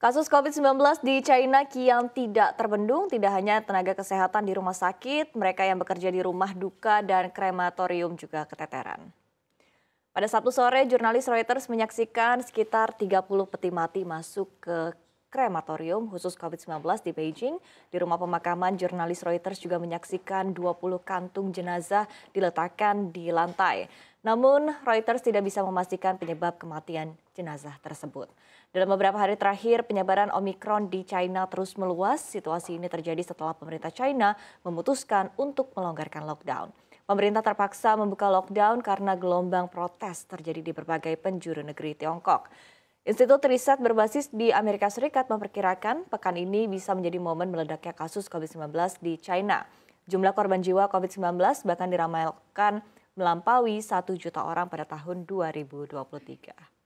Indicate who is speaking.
Speaker 1: Kasus COVID-19 di China kian tidak terbendung, tidak hanya tenaga kesehatan di rumah sakit, mereka yang bekerja di rumah duka dan krematorium juga keteteran. Pada Sabtu sore, jurnalis Reuters menyaksikan sekitar 30 peti mati masuk ke krematorium khusus COVID-19 di Beijing. Di rumah pemakaman, jurnalis Reuters juga menyaksikan 20 kantung jenazah diletakkan di lantai. Namun, Reuters tidak bisa memastikan penyebab kematian jenazah tersebut. Dalam beberapa hari terakhir, penyebaran Omikron di China terus meluas. Situasi ini terjadi setelah pemerintah China memutuskan untuk melonggarkan lockdown. Pemerintah terpaksa membuka lockdown karena gelombang protes terjadi di berbagai penjuru negeri Tiongkok. Institut Riset berbasis di Amerika Serikat memperkirakan pekan ini bisa menjadi momen meledaknya kasus COVID-19 di China. Jumlah korban jiwa COVID-19 bahkan diramalkan melampaui satu juta orang pada tahun 2023.